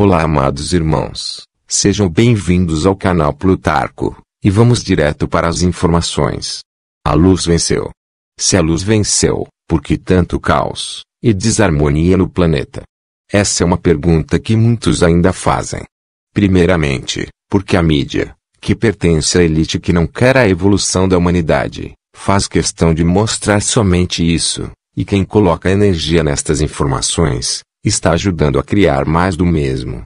Olá, amados irmãos. Sejam bem-vindos ao canal Plutarco, e vamos direto para as informações. A luz venceu. Se a luz venceu, por que tanto caos e desarmonia no planeta? Essa é uma pergunta que muitos ainda fazem. Primeiramente, porque a mídia, que pertence à elite que não quer a evolução da humanidade, faz questão de mostrar somente isso, e quem coloca energia nestas informações, está ajudando a criar mais do mesmo.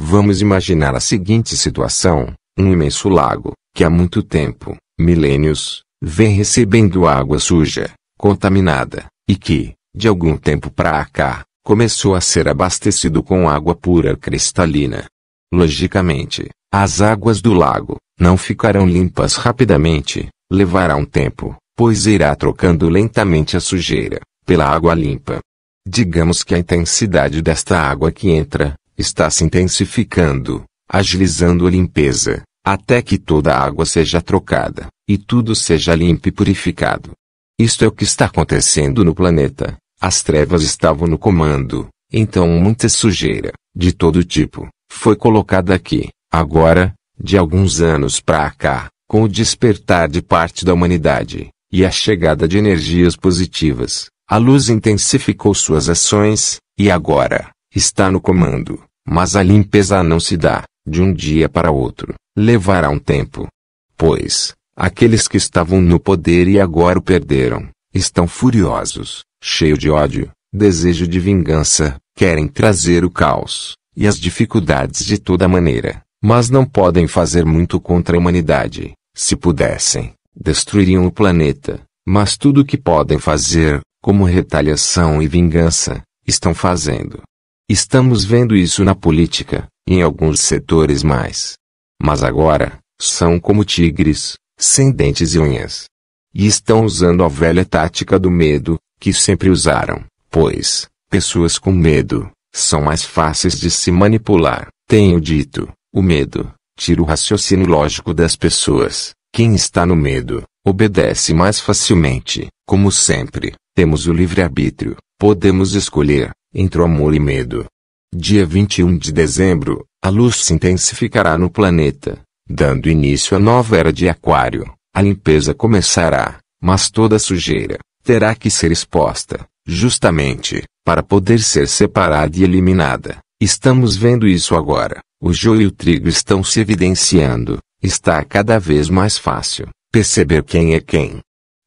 Vamos imaginar a seguinte situação: um imenso lago, que há muito tempo, milênios, vem recebendo água suja, contaminada, e que, de algum tempo para cá, começou a ser abastecido com água pura cristalina. Logicamente, as águas do lago não ficarão limpas rapidamente, levará um tempo, pois irá trocando lentamente a sujeira pela água limpa. Digamos que a intensidade desta água que entra está se intensificando, agilizando a limpeza, até que toda a água seja trocada e tudo seja limpo e purificado. Isto é o que está acontecendo no planeta. As trevas estavam no comando, então muita sujeira, de todo tipo, foi colocada aqui. Agora, de alguns anos para cá, com o despertar de parte da humanidade, e a chegada de energias positivas, a luz intensificou suas ações, e agora, está no comando. Mas a limpeza não se dá, de um dia para outro. Levará um tempo. Pois, aqueles que estavam no poder e agora o perderam, estão furiosos, cheios de ódio, desejo de vingança, querem trazer o caos, e as dificuldades de toda maneira, mas não podem fazer muito contra a humanidade. Se pudessem, destruiriam o planeta, mas tudo o que podem fazer, como retaliação e vingança, estão fazendo. Estamos vendo isso na política, em alguns setores mais. Mas agora, são como tigres, sem dentes e unhas. E estão usando a velha tática do medo, que sempre usaram, pois, pessoas com medo, são mais fáceis de se manipular. Tenho dito, o medo, tira o raciocínio lógico das pessoas. Quem está no medo, obedece mais facilmente. Como sempre, temos o livre-arbítrio, podemos escolher entre o amor e medo. Dia 21 de dezembro, a luz se intensificará no planeta, dando início à nova era de Aquário. A limpeza começará, mas toda sujeira terá que ser exposta, justamente para poder ser separada e eliminada. Estamos vendo isso agora. O joio e o trigo estão se evidenciando. Está cada vez mais fácil perceber quem é quem.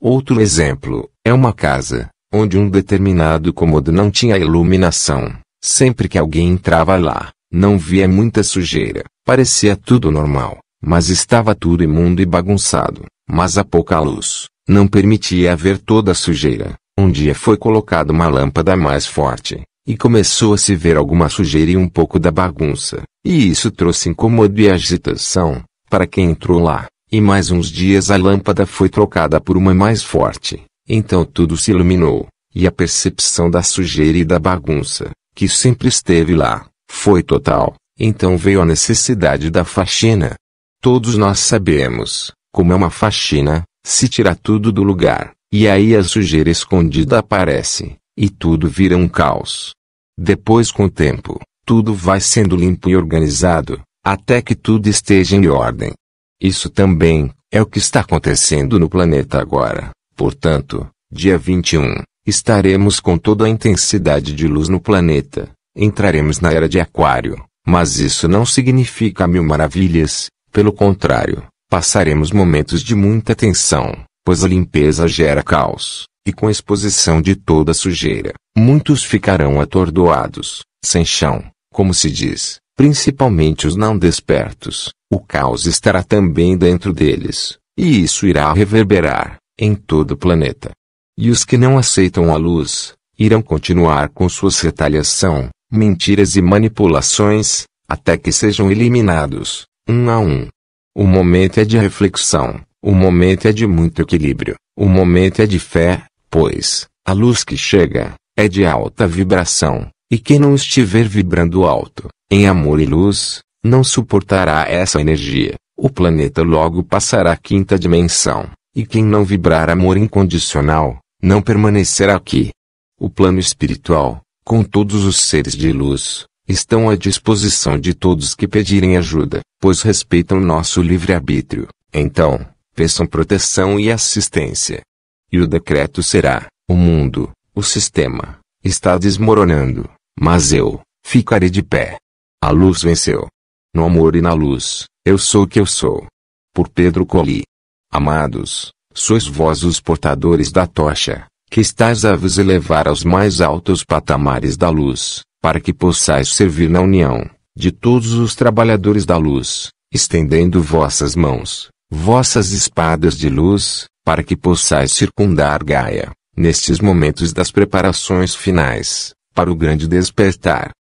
Outro exemplo é uma casa, onde um determinado cômodo não tinha iluminação. Sempre que alguém entrava lá, não via muita sujeira, parecia tudo normal, mas estava tudo imundo e bagunçado. Mas a pouca luz não permitia ver toda a sujeira. Um dia foi colocada uma lâmpada mais forte, e começou a se ver alguma sujeira e um pouco da bagunça, e isso trouxe incômodo e agitação para quem entrou lá. E mais uns dias a lâmpada foi trocada por uma mais forte. Então tudo se iluminou, e a percepção da sujeira e da bagunça, que sempre esteve lá, foi total. Então veio a necessidade da faxina. Todos nós sabemos como é uma faxina, se tira tudo do lugar, e aí a sujeira escondida aparece, e tudo vira um caos. Depois, com o tempo, tudo vai sendo limpo e organizado, até que tudo esteja em ordem. Isso também é o que está acontecendo no planeta agora. Portanto, dia 21, estaremos com toda a intensidade de luz no planeta. Entraremos na era de Aquário, mas isso não significa mil maravilhas, pelo contrário, passaremos momentos de muita tensão, pois a limpeza gera caos, e com exposição de toda sujeira, muitos ficarão atordoados, sem chão, como se diz, principalmente os não despertos, o caos estará também dentro deles, e isso irá reverberar em todo o planeta. E os que não aceitam a luz irão continuar com suas retaliação, mentiras e manipulações, até que sejam eliminados, um a um. O momento é de reflexão, o momento é de muito equilíbrio, o momento é de fé, pois a luz que chega é de alta vibração, e quem não estiver vibrando alto em amor e luz, não suportará essa energia. O planeta logo passará à quinta dimensão, e quem não vibrar amor incondicional, não permanecerá aqui. O plano espiritual, com todos os seres de luz, estão à disposição de todos que pedirem ajuda, pois respeitam nosso livre-arbítrio. Então, peçam proteção e assistência. E o decreto será: o mundo, o sistema, está desmoronando, mas eu ficarei de pé. A luz venceu. No amor e na luz, eu sou o que eu sou. Por Pedro Colli. Amados, sois vós os portadores da tocha, que estáis a vos elevar aos mais altos patamares da luz, para que possais servir na união de todos os trabalhadores da luz, estendendo vossas mãos, vossas espadas de luz, para que possais circundar Gaia, nestes momentos das preparações finais, para o grande despertar.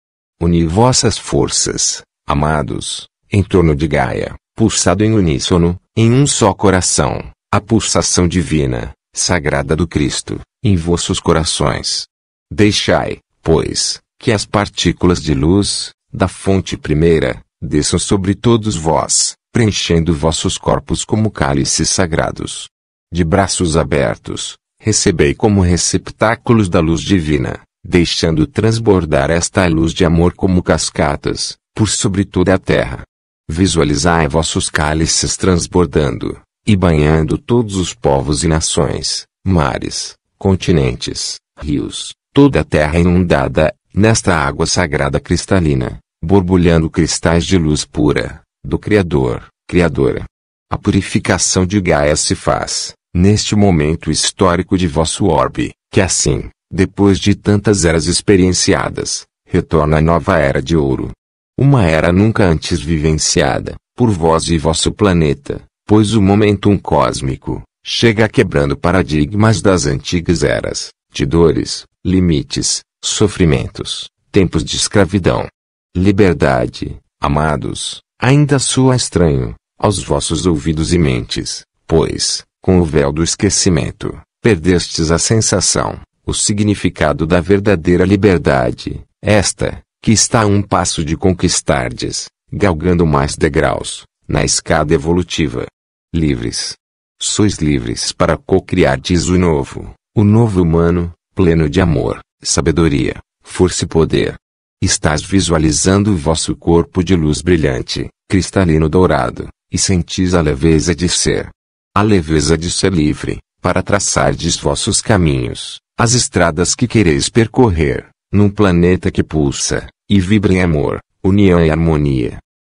Uni vossas forças, amados, em torno de Gaia, pulsado em uníssono, em um só coração, a pulsação divina, sagrada do Cristo, em vossos corações. Deixai, pois, que as partículas de luz, da fonte primeira, desçam sobre todos vós, preenchendo vossos corpos como cálices sagrados. De braços abertos, recebei como receptáculos da luz divina, deixando transbordar esta luz de amor como cascatas, por sobre toda a terra. Visualizai vossos cálices transbordando, e banhando todos os povos e nações, mares, continentes, rios, toda a terra inundada, nesta água sagrada cristalina, borbulhando cristais de luz pura, do Criador, Criadora. A purificação de Gaia se faz, neste momento histórico de vosso orbe, que assim, depois de tantas eras experienciadas, retorna a nova era de ouro. Uma era nunca antes vivenciada, por vós e vosso planeta, pois o momentum cósmico chega quebrando paradigmas das antigas eras, de dores, limites, sofrimentos, tempos de escravidão. Liberdade, amados, ainda soa estranho aos vossos ouvidos e mentes, pois, com o véu do esquecimento, perdestes a sensação o significado da verdadeira liberdade, esta, que está a um passo de conquistardes, galgando mais degraus, na escada evolutiva. Livres. Sois livres para cocriardes o novo, o novo humano, pleno de amor, sabedoria, força e poder. Estás visualizando o vosso corpo de luz brilhante, cristalino dourado, e sentis a leveza de ser. A leveza de ser livre, para traçardes vossos caminhos, as estradas que quereis percorrer, num planeta que pulsa, e vibra em amor, união e harmonia.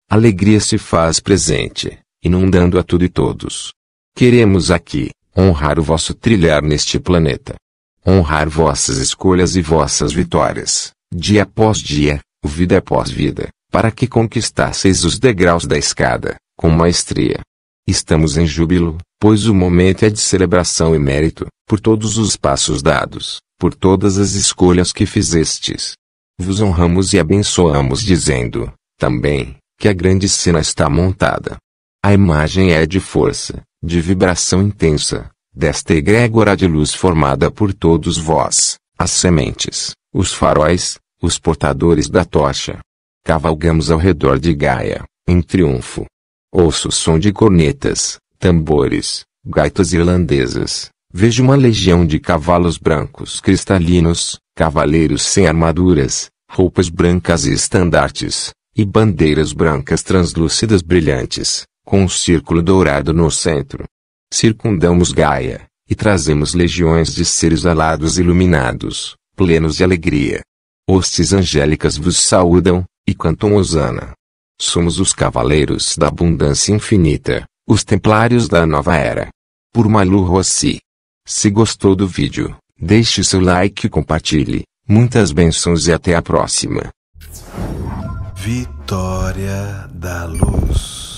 Alegria se faz presente, inundando a tudo e todos. Queremos aqui, honrar o vosso trilhar neste planeta. Honrar vossas escolhas e vossas vitórias, dia após dia, vida após vida, para que conquistasseis os degraus da escada, com maestria. Estamos em júbilo, pois o momento é de celebração e mérito, por todos os passos dados, por todas as escolhas que fizestes. Vos honramos e abençoamos, dizendo, também, que a grande cena está montada. A imagem é de força, de vibração intensa, desta egrégora de luz formada por todos vós, as sementes, os faróis, os portadores da tocha. Cavalgamos ao redor de Gaia, em triunfo, Ouço o som de cornetas, tambores, gaitas irlandesas. Vejo uma legião de cavalos brancos cristalinos, cavaleiros sem armaduras, roupas brancas e estandartes, e bandeiras brancas translúcidas brilhantes, com um círculo dourado no centro. Circundamos Gaia, e trazemos legiões de seres alados iluminados, plenos de alegria. Hostes angélicas vos saúdam, e cantam Osana. Somos os Cavaleiros da Abundância Infinita, os Templários da Nova Era. Por Malu Rossi. Se gostou do vídeo, deixe seu like e compartilhe. Muitas bênçãos e até a próxima. Vitória da Luz